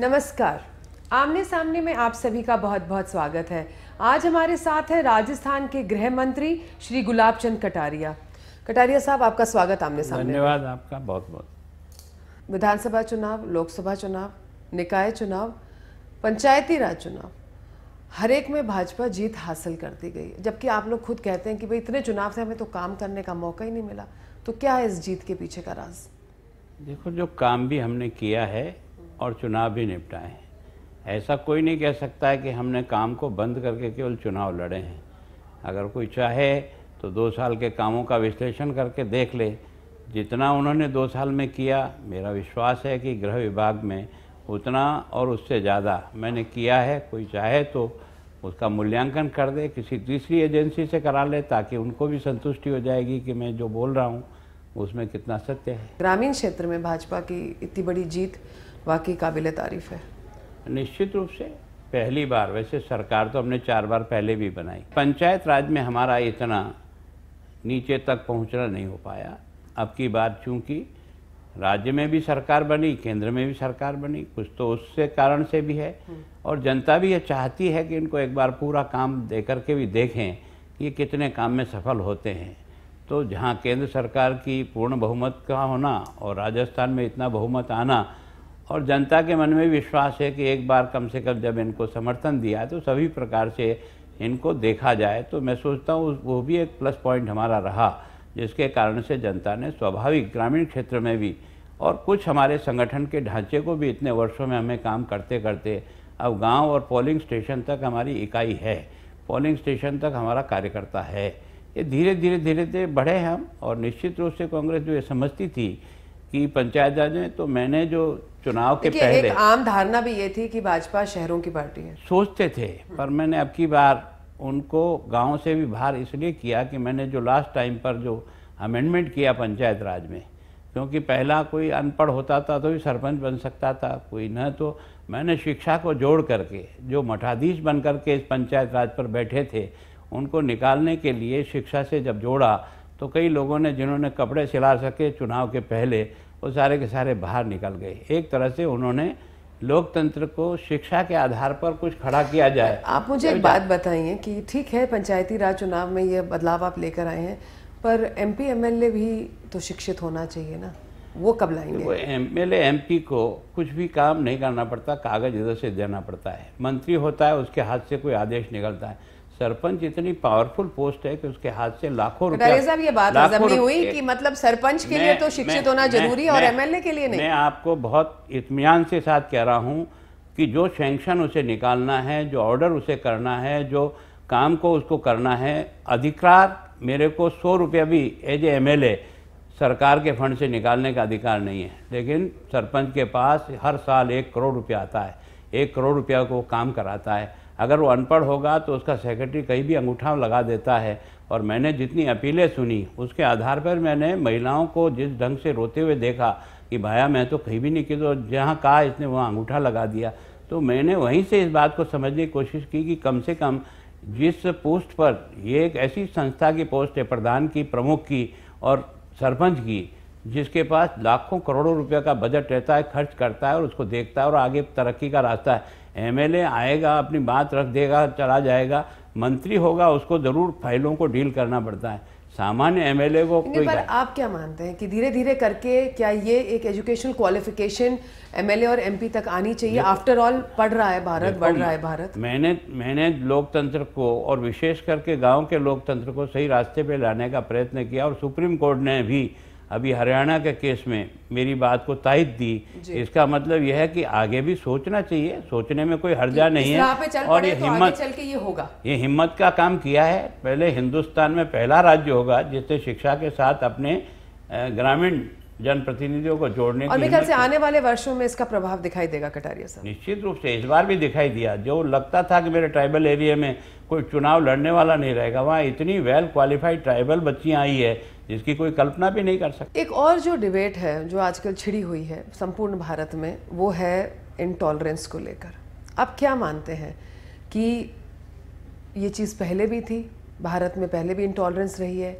नमस्कार आमने सामने में आप सभी का बहुत बहुत स्वागत है आज हमारे साथ है राजस्थान के गृह मंत्री श्री गुलाब चंद कटारिया कटारिया साहब आपका स्वागत आमने सामने धन्यवाद आपका बहुत बहुत विधानसभा चुनाव लोकसभा चुनाव निकाय चुनाव पंचायती राज चुनाव हर एक में भाजपा जीत हासिल कर दी गई जबकि आप लोग खुद कहते हैं कि भाई इतने चुनाव से हमें तो काम करने का मौका ही नहीं मिला तो क्या है इस जीत के पीछे का राज देखो जो काम भी हमने किया है और चुनाव भी निपटाए हैं ऐसा कोई नहीं कह सकता है कि हमने काम को बंद करके केवल चुनाव लड़े हैं अगर कोई चाहे तो दो साल के कामों का विश्लेषण करके देख ले जितना उन्होंने दो साल में किया मेरा विश्वास है कि गृह विभाग में उतना और उससे ज़्यादा मैंने किया है कोई चाहे तो उसका मूल्यांकन कर दे किसी तीसरी एजेंसी से करा ले ताकि उनको भी संतुष्टि हो जाएगी कि मैं जो बोल रहा हूँ उसमें कितना सत्य है ग्रामीण क्षेत्र में भाजपा की इतनी बड़ी जीत वाकई काबिल तारीफ़ है निश्चित रूप से पहली बार वैसे सरकार तो हमने चार बार पहले भी बनाई पंचायत राज में हमारा इतना नीचे तक पहुंचना नहीं हो पाया अब की बार चूंकि राज्य में भी सरकार बनी केंद्र में भी सरकार बनी कुछ तो उससे कारण से भी है हम्म। और जनता भी ये चाहती है कि इनको एक बार पूरा काम दे करके भी देखें कि ये कितने काम में सफल होते हैं तो जहाँ केंद्र सरकार की पूर्ण बहुमत का होना और राजस्थान में इतना बहुमत आना और जनता के मन में विश्वास है कि एक बार कम से कम जब इनको समर्थन दिया तो सभी प्रकार से इनको देखा जाए तो मैं सोचता हूँ वो भी एक प्लस पॉइंट हमारा रहा जिसके कारण से जनता ने स्वाभाविक ग्रामीण क्षेत्र में भी और कुछ हमारे संगठन के ढांचे को भी इतने वर्षों में हमें काम करते करते अब गांव और पोलिंग स्टेशन तक हमारी इकाई है पोलिंग स्टेशन तक हमारा कार्यकर्ता है ये धीरे धीरे धीरे धीरे बढ़े हम और निश्चित रूप से कांग्रेस जो ये समझती थी कि पंचायत राज में तो मैंने जो चुनाव के पहले एक आम धारणा भी ये थी कि भाजपा शहरों की पार्टी है सोचते थे पर मैंने अब की बार उनको गांव से भी बाहर इसलिए किया कि मैंने जो लास्ट टाइम पर जो अमेंडमेंट किया पंचायत राज में क्योंकि पहला कोई अनपढ़ होता था तो भी सरपंच बन सकता था कोई न तो मैंने शिक्षा को जोड़ करके जो मठाधीश बन करके इस पंचायत राज पर बैठे थे उनको निकालने के लिए शिक्षा से जब जोड़ा तो कई लोगों ने जिन्होंने कपड़े सिला सके चुनाव के पहले वो सारे के सारे बाहर निकल गए एक तरह से उन्होंने लोकतंत्र को शिक्षा के आधार पर कुछ खड़ा किया जाए आप मुझे एक बात बताइए कि ठीक है पंचायती राज चुनाव में यह बदलाव आप लेकर आए हैं पर एम पी भी तो शिक्षित होना चाहिए ना वो कब लाएंगे वो एम एल एम पी को कुछ भी काम नहीं करना पड़ता कागज़ इधर से देना पड़ता है मंत्री होता है उसके हाथ से कोई आदेश निकलता है सरपंच इतनी पावरफुल पोस्ट है कि उसके हाथ से लाखों तो रुपए साहब ये बात लाखों हुई कि मतलब सरपंच के लिए तो शिक्षित होना जरूरी है और एमएलए के लिए नहीं मैं आपको बहुत इतमान से साथ कह रहा हूँ कि जो सेंक्शन उसे निकालना है जो ऑर्डर उसे करना है जो काम को उसको करना है अधिकार मेरे को सौ रुपया भी एज ए एम सरकार के फंड से निकालने का अधिकार नहीं है लेकिन सरपंच के पास हर साल एक करोड़ रुपया आता है एक करोड़ रुपया को काम कराता है अगर वो अनपढ़ होगा तो उसका सेक्रेटरी कहीं भी अंगूठा लगा देता है और मैंने जितनी अपीलें सुनी उसके आधार पर मैंने महिलाओं को जिस ढंग से रोते हुए देखा कि भाया मैं तो कहीं भी नहीं किया तो जहाँ कहा इसने वहाँ अंगूठा लगा दिया तो मैंने वहीं से इस बात को समझने की कोशिश की कि कम से कम जिस पोस्ट पर ये एक ऐसी संस्था की पोस्ट है प्रधान की प्रमुख की और सरपंच की जिसके पास लाखों करोड़ों रुपये का बजट रहता है खर्च करता है और उसको देखता है और आगे तरक्की का रास्ता है एमएलए आएगा अपनी बात रख देगा चला जाएगा मंत्री होगा उसको ज़रूर फाइलों को डील करना पड़ता है सामान्य एमएलए को कोई पर आप क्या मानते हैं कि धीरे धीरे करके क्या ये एक एजुकेशनल क्वालिफिकेशन एमएलए और एमपी तक आनी चाहिए आफ्टर ऑल पढ़ रहा है भारत बढ़ रहा है भारत मैंने मैंने लोकतंत्र को और विशेष करके गांव के लोकतंत्र को सही रास्ते पे लाने का प्रयत्न किया और सुप्रीम कोर्ट ने भी अभी हरियाणा के केस में मेरी बात को ताइद दी इसका मतलब यह है कि आगे भी सोचना चाहिए सोचने में कोई हर्जा नहीं है और ये तो हिम्मत चल के ये होगा ये हिम्मत का काम किया है पहले हिंदुस्तान में पहला राज्य होगा जिसने शिक्षा के साथ अपने ग्रामीण जनप्रतिनिधियों को जोड़ने और की से आने वाले वर्षों में इसका प्रभाव दिखाई देगा कटारिया सर निश्चित रूप से इस बार भी दिखाई दिया जो लगता था कि मेरे ट्राइबल एरिया में कोई चुनाव लड़ने वाला नहीं रहेगा वहाँ इतनी वेल क्वालिफाइड ट्राइबल बच्चियाँ आई है जिसकी कोई कल्पना भी नहीं कर सकता एक और जो डिबेट है जो आजकल छिड़ी हुई है संपूर्ण भारत में वो है इनटॉलरेंस को लेकर आप क्या मानते हैं कि ये चीज़ पहले भी थी भारत में पहले भी इंटॉलरेंस रही है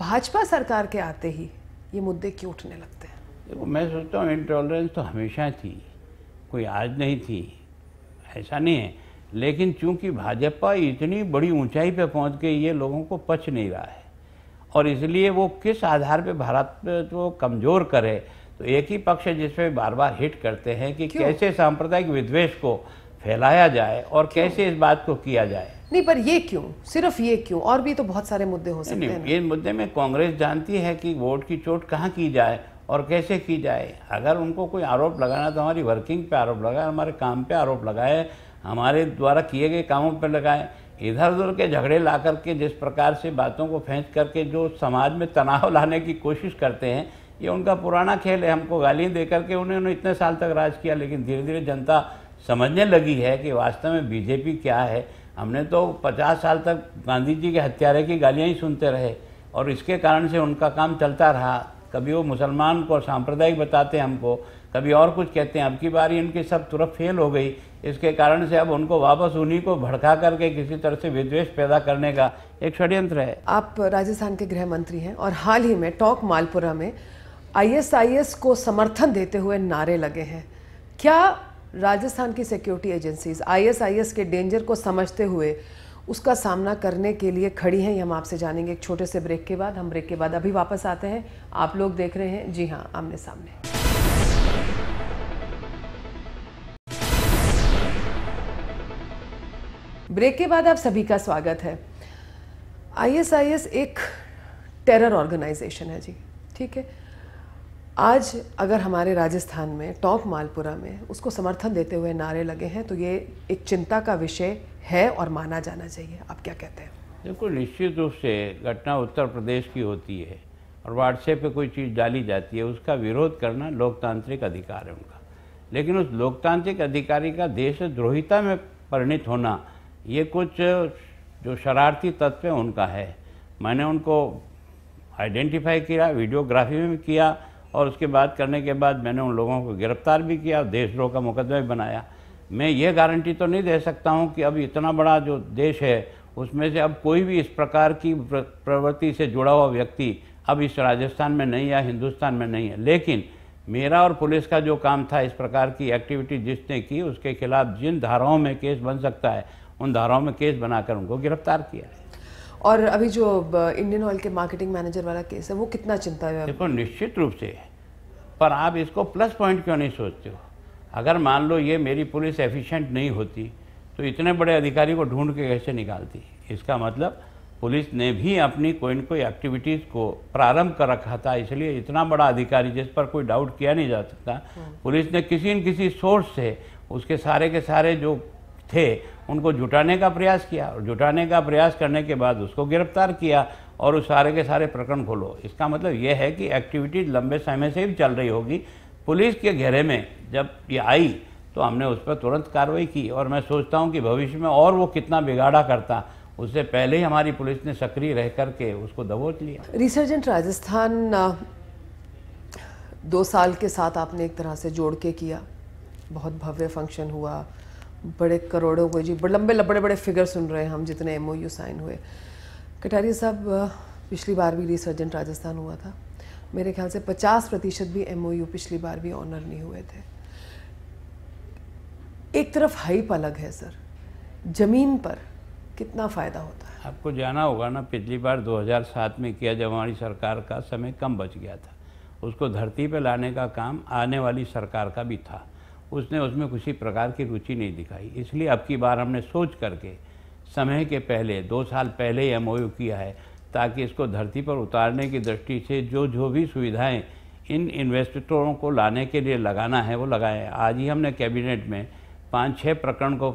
भाजपा सरकार के आते ही ये मुद्दे क्यों उठने लगते हैं देखो मैं सोचता हूँ इंटॉलरेंस तो हमेशा थी कोई आज नहीं थी ऐसा नहीं है लेकिन चूंकि भाजपा इतनी बड़ी ऊंचाई पर पहुंच गई ये लोगों को पच नहीं रहा है और इसलिए वो किस आधार पे भारत को कमज़ोर करे तो एक ही पक्ष है जिसमें बार बार हिट करते हैं कि कैसे सांप्रदायिक विद्वेष को फैलाया जाए और क्यों? कैसे इस बात को किया जाए नहीं पर ये क्यों सिर्फ ये क्यों और भी तो बहुत सारे मुद्दे हो सकते हैं ये मुद्दे में कांग्रेस जानती है कि वोट की चोट कहाँ की जाए और कैसे की जाए अगर उनको कोई आरोप लगाना तो हमारी वर्किंग पे आरोप लगाए हमारे काम पे आरोप लगाए हमारे द्वारा किए गए कामों पर लगाए इधर उधर के झगड़े ला करके जिस प्रकार से बातों को फेंच करके जो समाज में तनाव लाने की कोशिश करते हैं ये उनका पुराना खेल है हमको गाली दे करके उन्होंने इतने साल तक राज किया लेकिन धीरे धीरे जनता समझने लगी है कि वास्तव में बीजेपी क्या है हमने तो 50 साल तक गांधी जी के हत्यारे की गालियाँ ही सुनते रहे और इसके कारण से उनका काम चलता रहा कभी वो मुसलमान को सांप्रदायिक बताते हमको कभी और कुछ कहते हैं अब की बारी इनकी सब तुरंत फेल हो गई इसके कारण से अब उनको वापस उन्हीं को भड़का करके किसी तरह से विद्वेष पैदा करने का एक षड्यंत्र है आप राजस्थान के गृह मंत्री हैं और हाल ही में टोंक मालपुरा में आईएसआईएस को समर्थन देते हुए नारे लगे हैं क्या राजस्थान की सिक्योरिटी एजेंसीज आईएसआईएस के डेंजर को समझते हुए उसका सामना करने के लिए खड़ी हैं हम आपसे जानेंगे एक छोटे से ब्रेक के बाद हम ब्रेक के बाद अभी वापस आते हैं आप लोग देख रहे हैं जी हाँ आमने सामने ब्रेक के बाद आप सभी का स्वागत है आईएसआईएस एक टेरर ऑर्गेनाइजेशन है जी ठीक है आज अगर हमारे राजस्थान में टॉप मालपुरा में उसको समर्थन देते हुए नारे लगे हैं तो ये एक चिंता का विषय है और माना जाना चाहिए आप क्या कहते हैं बिल्कुल निश्चित रूप से घटना उत्तर प्रदेश की होती है और व्हाट्सएप पे कोई चीज़ डाली जाती है उसका विरोध करना लोकतांत्रिक अधिकार है उनका लेकिन उस लोकतांत्रिक अधिकारी का देश द्रोहिता में परिणित होना ये कुछ जो शरारती तत्व है उनका है मैंने उनको आइडेंटिफाई किया वीडियोग्राफी भी किया और उसके बाद करने के बाद मैंने उन लोगों को गिरफ्तार भी किया देशद्रोह का मुकदमा भी बनाया मैं ये गारंटी तो नहीं दे सकता हूँ कि अब इतना बड़ा जो देश है उसमें से अब कोई भी इस प्रकार की प्रवृत्ति से जुड़ा हुआ व्यक्ति अब इस राजस्थान में नहीं या हिंदुस्तान में नहीं है लेकिन मेरा और पुलिस का जो काम था इस प्रकार की एक्टिविटी जिसने की उसके खिलाफ जिन धाराओं में केस बन सकता है उन धाराओं में केस बनाकर उनको गिरफ्तार किया है और अभी जो इंडियन ऑयल के मार्केटिंग मैनेजर वाला केस है वो कितना चिंता है देखो निश्चित रूप से पर आप इसको प्लस पॉइंट क्यों नहीं सोचते हो अगर मान लो ये मेरी पुलिस एफिशिएंट नहीं होती तो इतने बड़े अधिकारी को ढूंढ के कैसे निकालती इसका मतलब पुलिस ने भी अपनी कोई न कोई एक्टिविटीज़ को प्रारंभ कर रखा था इसलिए इतना बड़ा अधिकारी जिस पर कोई डाउट किया नहीं जा सकता हम्म। पुलिस ने किसी न किसी सोर्स से उसके सारे के सारे जो थे उनको जुटाने का प्रयास किया और जुटाने का प्रयास करने के बाद उसको गिरफ्तार किया और उस सारे के सारे प्रकरण खोलो इसका मतलब यह है कि एक्टिविटी लंबे समय से ही चल रही होगी पुलिस के घेरे में जब ये आई तो हमने उस पर तुरंत कार्रवाई की और मैं सोचता हूँ कि भविष्य में और वो कितना बिगाड़ा करता उससे पहले ही हमारी पुलिस ने सक्रिय रह करके उसको दबोच लिया रिसर्जेंट राजस्थान दो साल के साथ आपने एक तरह से जोड़ के किया बहुत भव्य फंक्शन हुआ बड़े करोड़ों को जी बड़े लंबे बड़े बड़े फिगर सुन रहे हैं हम जितने एम साइन हुए कटारी साहब पिछली बार भी रिसर्जेंट राजस्थान हुआ था मेरे ख्याल से 50 प्रतिशत भी एम पिछली बार भी ऑनर नहीं हुए थे एक तरफ हाइप अलग है सर ज़मीन पर कितना फ़ायदा होता है आपको जाना होगा ना पिछली बार 2007 में किया जब हमारी सरकार का समय कम बच गया था उसको धरती पर लाने का काम आने वाली सरकार का भी था उसने उसमें किसी प्रकार की रुचि नहीं दिखाई इसलिए अब की बार हमने सोच करके समय के पहले दो साल पहले ही एम किया है ताकि इसको धरती पर उतारने की दृष्टि से जो जो भी सुविधाएं इन इन्वेस्टरों को लाने के लिए लगाना है वो लगाएं आज ही हमने कैबिनेट में पाँच छः प्रकरण को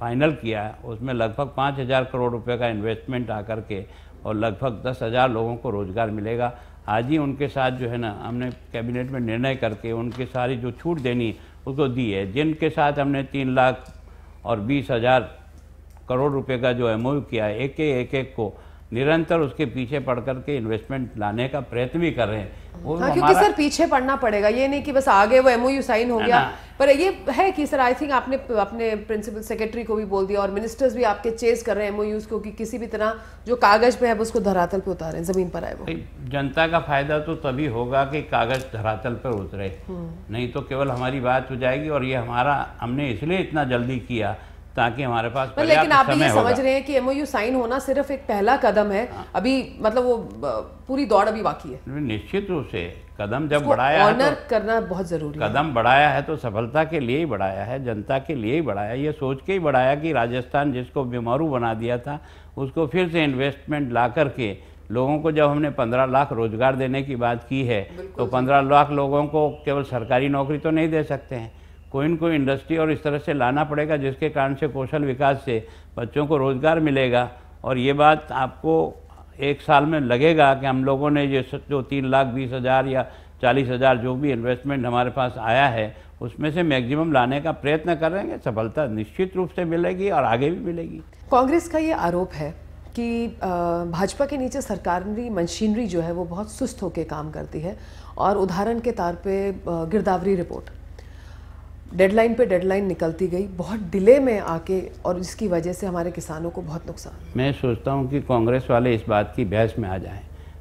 फाइनल किया है उसमें लगभग पाँच हज़ार करोड़ रुपए का इन्वेस्टमेंट आकर के और लगभग दस हज़ार लोगों को रोज़गार मिलेगा आज ही उनके साथ जो है ना हमने कैबिनेट में निर्णय करके उनके सारी जो छूट देनी उसको दी है जिनके साथ हमने तीन लाख और बीस हज़ार करोड़ रुपए का जो एम किया है एक एक एक को निरंतर उसके पीछे पड़ करके इन्वेस्टमेंट लाने का प्रयत्न भी कर रहे हैं वो हाँ, क्योंकि सर पीछे पड़ना पड़ेगा ये नहीं कि बस आगे वो एमओयू साइन हो गया पर ये है कि सर आई थिंक आपने अपने प्रिंसिपल सेक्रेटरी को भी बोल दिया और मिनिस्टर्स भी आपके चेज कर रहे हैं एमओयूज को कि किसी भी तरह जो कागज पे है उसको धरातल पे उतारे जमीन पर आए वो जनता का फायदा तो तभी होगा कि कागज धरातल पर उतरे हम्म। नहीं तो केवल हमारी बात हो जाएगी और ये हमारा हमने इसलिए इतना जल्दी किया ताकि हमारे पास लेकिन आप ये समझ रहे हैं कि एमओयू साइन होना सिर्फ एक पहला कदम है हाँ। अभी मतलब वो पूरी दौड़ अभी बाकी है निश्चित रूप से कदम जब बढ़ाया है तो, करना बहुत जरूरी कदम बढ़ाया है तो सफलता के लिए ही बढ़ाया है जनता के लिए ही बढ़ाया ये सोच के ही बढ़ाया कि राजस्थान जिसको बीमारू बना दिया था उसको फिर से इन्वेस्टमेंट ला करके लोगों को जब हमने पंद्रह लाख रोजगार देने की बात की है तो पंद्रह लाख लोगों को केवल सरकारी नौकरी तो नहीं दे सकते हैं कोई न कोई इंडस्ट्री और इस तरह से लाना पड़ेगा जिसके कारण से कौशल विकास से बच्चों को रोज़गार मिलेगा और ये बात आपको एक साल में लगेगा कि हम लोगों ने ये जो तीन लाख बीस हज़ार या चालीस हज़ार जो भी इन्वेस्टमेंट हमारे पास आया है उसमें से मैक्सिमम लाने का प्रयत्न करेंगे सफलता निश्चित रूप से मिलेगी और आगे भी मिलेगी कांग्रेस का ये आरोप है कि भाजपा के नीचे सरकारी मशीनरी जो है वो बहुत सुस्त होकर काम करती है और उदाहरण के तौर पे गिरदावरी रिपोर्ट डेडलाइन पे डेडलाइन निकलती गई बहुत डिले में आके और इसकी वजह से हमारे किसानों को बहुत नुकसान मैं सोचता हूँ कि कांग्रेस वाले इस बात की बहस में आ जाएं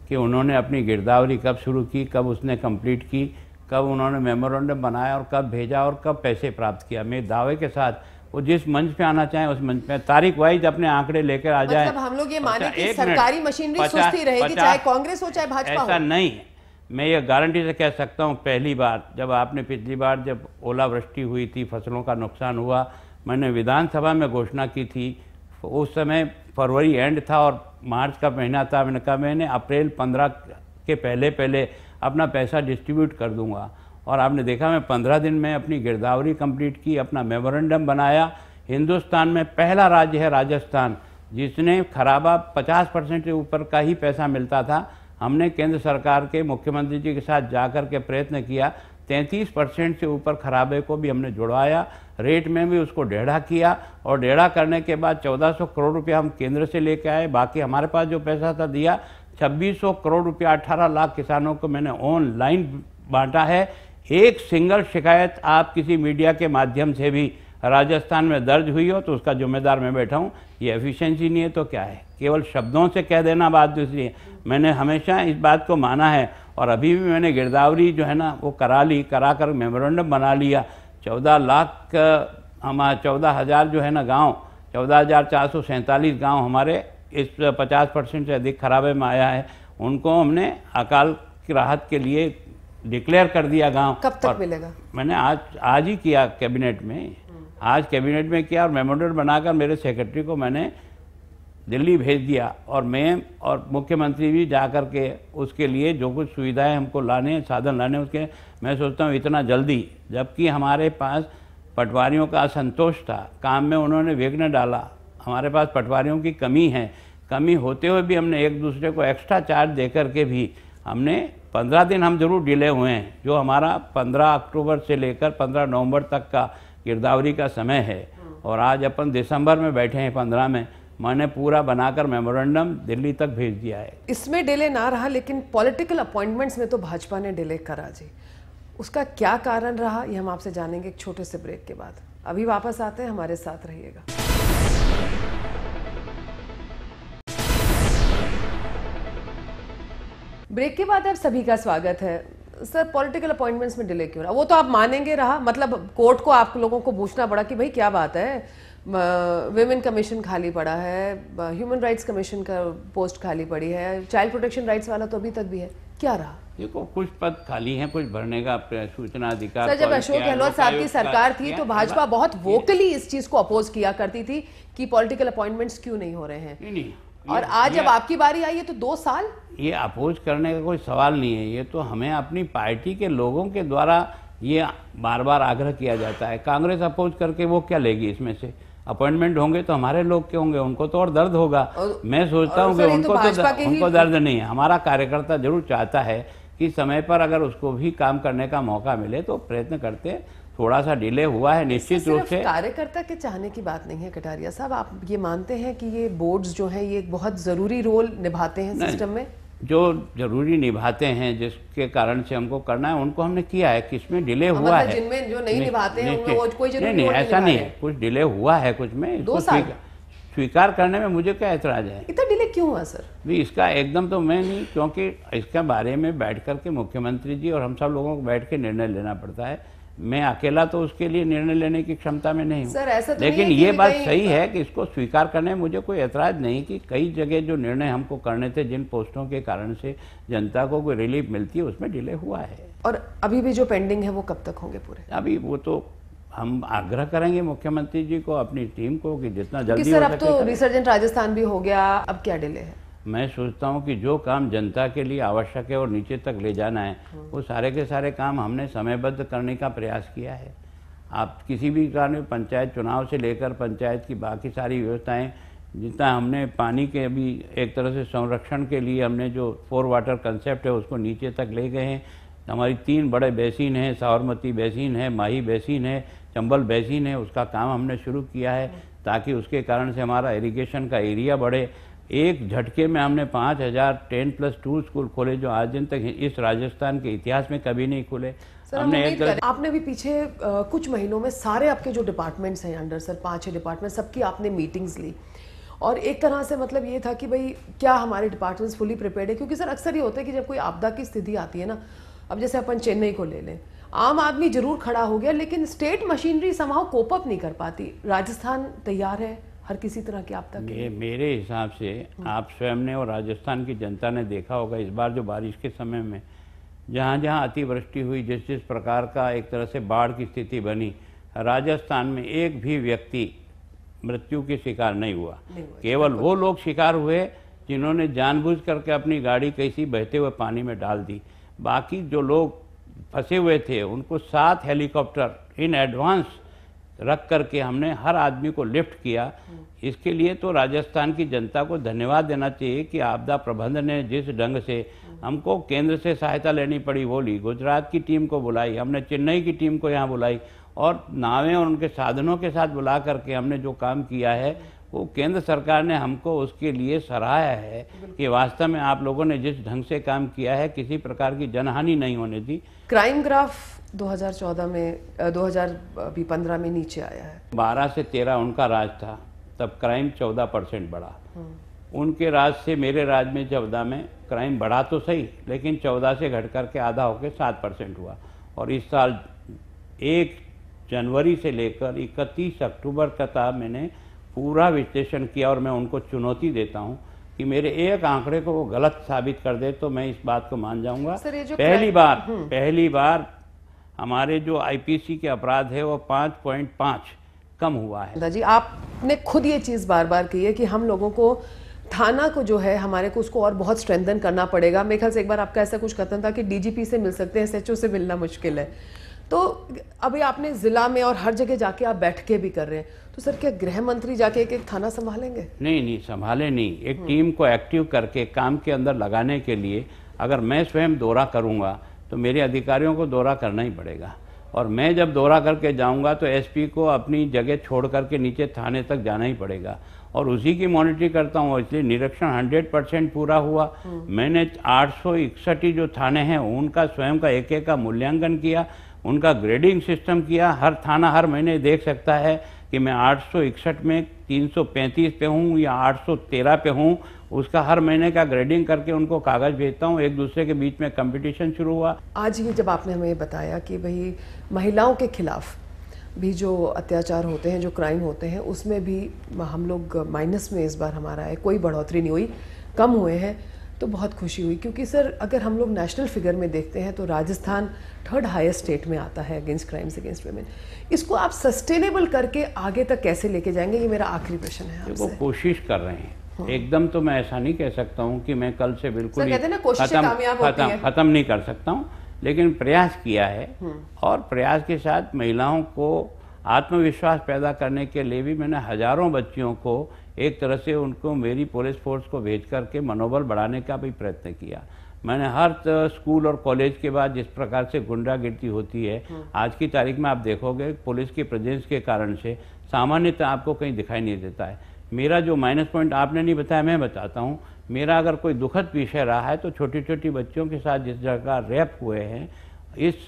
कि उन्होंने अपनी गिरदावरी कब शुरू की कब उसने कंप्लीट की कब उन्होंने मेमोरेंडम बनाया और कब भेजा और कब पैसे प्राप्त किया मेरे दावे के साथ वो जिस मंच पे आना चाहे उस मंच पे तारीख वाइज अपने आंकड़े लेकर आ जाए मतलब हम लोग ये अच्छा, माने कि सरकारी मशीनरी सुस्ती रहेगी चाहे कांग्रेस हो चाहे भाजपा ऐसा नहीं मैं ये गारंटी से कह सकता हूँ पहली बार जब आपने पिछली बार जब ओलावृष्टि हुई थी फसलों का नुकसान हुआ मैंने विधानसभा में घोषणा की थी उस समय फरवरी एंड था और मार्च का महीना था मैंने कहा मैंने अप्रैल पंद्रह के पहले पहले अपना पैसा डिस्ट्रीब्यूट कर दूंगा और आपने देखा मैं पंद्रह दिन में अपनी गिरदावरी कंप्लीट की अपना मेमोरेंडम बनाया हिंदुस्तान में पहला राज्य है राजस्थान जिसने खराबा पचास परसेंट से ऊपर का ही पैसा मिलता था हमने केंद्र सरकार के मुख्यमंत्री जी के साथ जाकर के प्रयत्न किया 33 परसेंट से ऊपर खराबे को भी हमने जुड़वाया रेट में भी उसको डेढ़ा किया और डेढ़ा करने के बाद 1400 करोड़ रुपया हम केंद्र से लेके आए बाकी हमारे पास जो पैसा था दिया 2600 करोड़ रुपया 18 लाख किसानों को मैंने ऑनलाइन बांटा है एक सिंगल शिकायत आप किसी मीडिया के माध्यम से भी राजस्थान में दर्ज हुई हो तो उसका जिम्मेदार मैं बैठा हूँ ये एफिशिएंसी नहीं है तो क्या है केवल शब्दों से कह देना बात दूसरी तो है मैंने हमेशा इस बात को माना है और अभी भी मैंने गिरदावरी जो है ना वो करा ली करा कर मेमोरेंडम बना लिया चौदह लाख हमारा चौदह हज़ार जो है ना गांव चौदह हज़ार चार सौ सैंतालीस गाँव हमारे इस पचास परसेंट से अधिक खराबे में आया है उनको हमने अकाल की राहत के लिए डिक्लेयर कर दिया गांव कब तक मिलेगा मैंने आज आज ही किया कैबिनेट में आज कैबिनेट में किया और मेमोरेंडम बनाकर मेरे सेक्रेटरी को मैंने दिल्ली भेज दिया और मैं और मुख्यमंत्री भी जा कर के उसके लिए जो कुछ सुविधाएं हमको लाने साधन लाने उसके मैं सोचता हूँ इतना जल्दी जबकि हमारे पास पटवारियों का असंतोष था काम में उन्होंने विघ्न डाला हमारे पास पटवारियों की कमी है कमी होते हुए भी हमने एक दूसरे को एक्स्ट्रा चार्ज दे कर के भी हमने पंद्रह दिन हम जरूर डिले हुए हैं जो हमारा पंद्रह अक्टूबर से लेकर पंद्रह नवम्बर तक का गिरदावरी का समय है और आज अपन दिसंबर में बैठे हैं पंद्रह में मैंने पूरा बनाकर मेमोरेंडम दिल्ली तक भेज दिया है इसमें डिले ना रहा लेकिन पॉलिटिकल अपॉइंटमेंट्स में तो भाजपा ने डिले करा जी उसका क्या कारण रहा ये हम आपसे जानेंगे एक छोटे से ब्रेक के बाद अभी वापस आते हैं हमारे साथ रहिएगा ब्रेक के बाद आप सभी का स्वागत है सर पॉलिटिकल अपॉइंटमेंट्स में डिले क्यों रहा वो तो आप मानेंगे रहा मतलब कोर्ट को आप लोगों को पूछना पड़ा कि भाई क्या बात है वेमेन कमीशन खाली पड़ा है ह्यूमन राइट्स कमीशन का पोस्ट खाली पड़ी है चाइल्ड प्रोटेक्शन राइट्स वाला तो अभी तक भी है क्या रहा देखो कुछ पद खाली हैं कुछ भरने का सूचना अधिकार सर जब अशोक गहलोत साहब की सरकार थी तो भाजपा बहुत वोकली इस चीज को अपोज किया करती थी कि पॉलिटिकल अपॉइंटमेंट्स क्यों नहीं हो रहे हैं और आज जब आपकी बारी आई है तो दो साल ये अपोज करने का कोई सवाल नहीं है ये तो हमें अपनी पार्टी के लोगों के द्वारा ये बार बार आग्रह किया जाता है कांग्रेस अपोज करके वो क्या लेगी इसमें से अपॉइंटमेंट होंगे तो हमारे लोग क्यों होंगे उनको तो और दर्द होगा और, मैं सोचता हूँ कि तो उनको तो, तो उनको दर्द नहीं है हमारा कार्यकर्ता जरूर चाहता है कि समय पर अगर उसको भी काम करने का मौका मिले तो प्रयत्न करते थोड़ा सा डिले हुआ है निश्चित रूप से कार्यकर्ता के चाहने की बात नहीं है कटारिया साहब आप ये मानते हैं कि ये बोर्ड्स जो हैं ये बहुत ज़रूरी रोल निभाते हैं सिस्टम में जो जरूरी निभाते हैं जिसके कारण से हमको करना है उनको हमने किया है किसमें डिले हाँ, हुआ मतलब है जिनमें जो नहीं निभाते हैं वो कोई जरूरी नहीं ऐसा नहीं है कुछ डिले हुआ है कुछ में दो साल स्वीकार करने में मुझे क्या ऐतराज है इतना डिले क्यों हुआ सर भी इसका एकदम तो मैं नहीं क्योंकि इसके बारे में बैठ करके के मुख्यमंत्री जी और हम सब लोगों को बैठ के निर्णय लेना पड़ता है मैं अकेला तो उसके लिए निर्णय लेने की क्षमता में नहीं हूँ तो लेकिन ये बात सही है कि इसको स्वीकार करने मुझे कोई एतराज नहीं कि कई जगह जो निर्णय हमको करने थे जिन पोस्टों के कारण से जनता को कोई रिलीफ मिलती है उसमें डिले हुआ है और अभी भी जो पेंडिंग है वो कब तक होंगे पूरे अभी वो तो हम आग्रह करेंगे मुख्यमंत्री जी को अपनी टीम को कि जितना जल्दी सर अब तो रिसर्जेंट राजस्थान भी हो गया अब क्या डिले है मैं सोचता हूँ कि जो काम जनता के लिए आवश्यक है और नीचे तक ले जाना है हम्म। वो सारे के सारे काम हमने समयबद्ध करने का प्रयास किया है आप किसी भी कारण पंचायत चुनाव से लेकर पंचायत की बाकी सारी व्यवस्थाएं जितना हमने पानी के भी एक तरह से संरक्षण के लिए हमने जो फोर वाटर कंसेप्ट है उसको नीचे तक ले गए हैं हमारी तीन बड़े बेसिन हैं साबरमती बेसिन है माही बेसिन है चंबल बेसिन है उसका काम हमने शुरू किया है ताकि उसके कारण से हमारा इरीगेशन का एरिया बढ़े एक झटके में हमने पाँच हज़ार टेन प्लस टू स्कूल खोले जो आज दिन तक इस राजस्थान के इतिहास में कभी नहीं खुले हमने एक कर... आपने भी पीछे आ, कुछ महीनों में सारे आपके जो डिपार्टमेंट्स हैं अंडर सर पाँच छः डिपार्टमेंट सबकी आपने मीटिंग्स ली और एक तरह से मतलब ये था कि भाई क्या हमारे डिपार्टमेंट्स फुली प्रिपेयर्ड है क्योंकि सर अक्सर ये होता है कि जब कोई आपदा की स्थिति आती है ना अब जैसे अपन चेन्नई को ले लें आम आदमी जरूर खड़ा हो गया लेकिन स्टेट मशीनरी समाव कोप अप नहीं कर पाती राजस्थान तैयार है हर किसी तरह की आपदा के मेरे हिसाब से हाँ। आप स्वयं ने और राजस्थान की जनता ने देखा होगा इस बार जो बारिश के समय में जहाँ जहाँ अतिवृष्टि हुई जिस जिस प्रकार का एक तरह से बाढ़ की स्थिति बनी राजस्थान में एक भी व्यक्ति मृत्यु के शिकार नहीं हुआ केवल वो लोग शिकार हुए जिन्होंने जानबूझ करके अपनी गाड़ी कैसी बहते हुए पानी में डाल दी बाकी जो लोग फंसे हुए थे उनको सात हेलीकॉप्टर इन एडवांस रख करके हमने हर आदमी को लिफ्ट किया इसके लिए तो राजस्थान की जनता को धन्यवाद देना चाहिए कि आपदा प्रबंधन ने जिस ढंग से हमको केंद्र से सहायता लेनी पड़ी वो ली गुजरात की टीम को बुलाई हमने चेन्नई की टीम को यहाँ बुलाई और नावें और उनके साधनों के साथ बुला करके हमने जो काम किया है वो केंद्र सरकार ने हमको उसके लिए सराहाया है कि वास्तव में आप लोगों ने जिस ढंग से काम किया है किसी प्रकार की जनहानि नहीं होने दी क्राइम ग्राफ 2014 में 2015 में नीचे आया है 12 से 13 उनका राज था तब क्राइम 14 परसेंट बढ़ा हम्म। उनके राज से मेरे राज में चौदह में क्राइम बढ़ा तो सही लेकिन चौदह से घट करके आधा होकर सात परसेंट हुआ और इस साल एक जनवरी से लेकर इकतीस अक्टूबर तक मैंने पूरा विश्लेषण किया और मैं उनको चुनौती देता हूँ कि मेरे एक आंकड़े को वो गलत साबित कर दे तो मैं इस बात को मान जाऊंगा हम्म। पहली बार पहली बार हमारे जो आईपीसी के अपराध है वो पाँच पॉइंट पाँच कम हुआ है दादाजी आपने खुद ये चीज़ बार बार की है कि हम लोगों को थाना को जो है हमारे को उसको और बहुत स्ट्रेंथन करना पड़ेगा मेरे ख्याल से एक बार आपका ऐसा कुछ कथन था कि डीजीपी से मिल सकते हैं एस से मिलना मुश्किल है तो अभी आपने ज़िला में और हर जगह जाके आप बैठ के भी कर रहे हैं तो सर क्या गृह मंत्री जाके एक एक थाना संभालेंगे नहीं नहीं संभाले नहीं एक हम्म। टीम को एक्टिव करके काम के अंदर लगाने के लिए अगर मैं स्वयं दौरा करूँगा तो मेरे अधिकारियों को दौरा करना ही पड़ेगा और मैं जब दौरा करके जाऊंगा तो एसपी को अपनी जगह छोड़ करके नीचे थाने तक जाना ही पड़ेगा और उसी की मॉनिटरिंग करता हूँ इसलिए निरीक्षण 100 परसेंट पूरा हुआ हम्म। मैंने आठ जो थाने हैं उनका स्वयं का एक एक का मूल्यांकन किया उनका ग्रेडिंग सिस्टम किया हर थाना हर महीने देख सकता है कि मैं 861 में 335 पे हूँ या 813 पे हूँ उसका हर महीने का ग्रेडिंग करके उनको कागज़ भेजता हूँ एक दूसरे के बीच में कंपटीशन शुरू हुआ आज ही जब आपने हमें बताया कि भाई महिलाओं के खिलाफ भी जो अत्याचार होते हैं जो क्राइम होते हैं उसमें भी हम लोग माइनस में इस बार हमारा है कोई बढ़ोतरी नहीं हुई कम हुए हैं तो बहुत खुशी हुई क्योंकि सर अगर हम लोग नेशनल फिगर में देखते हैं तो राजस्थान थर्ड हाईएस्ट स्टेट में आता है अगेंस्ट क्राइम्स अगेंस्ट वेमेन इसको आप सस्टेनेबल करके आगे तक कैसे लेके जाएंगे ये मेरा आखिरी प्रश्न है वो कोशिश कर रहे हैं हाँ। एकदम तो मैं ऐसा नहीं कह सकता हूँ कि मैं कल से बिल्कुल खत्म खत्म नहीं कर सकता हूँ लेकिन प्रयास किया है हाँ। और प्रयास के साथ महिलाओं को आत्मविश्वास पैदा करने के लिए भी मैंने हजारों बच्चियों को एक तरह से उनको मेरी पुलिस फोर्स को भेज करके मनोबल बढ़ाने का भी प्रयत्न किया मैंने हर स्कूल और कॉलेज के बाद जिस प्रकार से गुंडागिर्दी होती है हम्म। आज की तारीख में आप देखोगे पुलिस की प्रेजेंस के कारण से सामान्यतः आपको कहीं दिखाई नहीं देता है मेरा जो माइनस पॉइंट आपने नहीं बताया मैं बताता हूँ मेरा अगर कोई दुखद विषय रहा है तो छोटी छोटी बच्चों के साथ जिस जगह रैप हुए हैं इस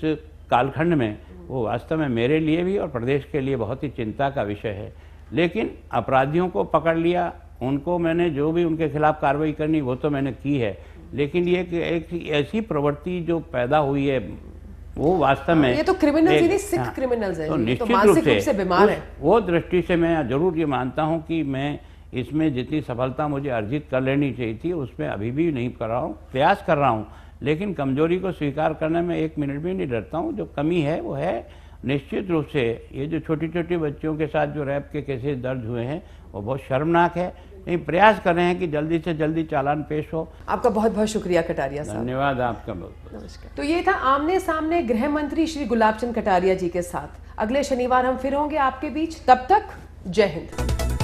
कालखंड में वो वास्तव में मेरे लिए भी और प्रदेश के लिए बहुत ही चिंता का विषय है लेकिन अपराधियों को पकड़ लिया उनको मैंने जो भी उनके खिलाफ कार्रवाई करनी वो तो मैंने की है लेकिन ये एक ऐसी प्रवृत्ति जो पैदा हुई है वो वास्तव में हाँ, ये तो क्रिमिनल्स ही नहीं सिख हाँ, क्रिमिनल्स हैं तो, तो निश्चित तो रूप से बीमार है वो दृष्टि से मैं जरूर ये मानता हूँ कि मैं इसमें जितनी सफलता मुझे अर्जित कर लेनी चाहिए थी उसमें अभी भी नहीं कर रहा हूँ प्रयास कर रहा हूँ लेकिन कमजोरी को स्वीकार करने में एक मिनट भी नहीं डरता हूँ जो कमी है वो है निश्चित रूप से ये जो छोटी छोटी बच्चियों के साथ जो रैप के केसेस दर्ज हुए हैं वो बहुत शर्मनाक है नहीं प्रयास कर रहे हैं कि जल्दी से जल्दी चालान पेश हो आपका बहुत बहुत शुक्रिया कटारिया साहब धन्यवाद आपका बहुत नमस्कार तो ये था आमने सामने गृह मंत्री श्री गुलाब चंद कटारिया जी के साथ अगले शनिवार हम फिर होंगे आपके बीच तब तक जय हिंद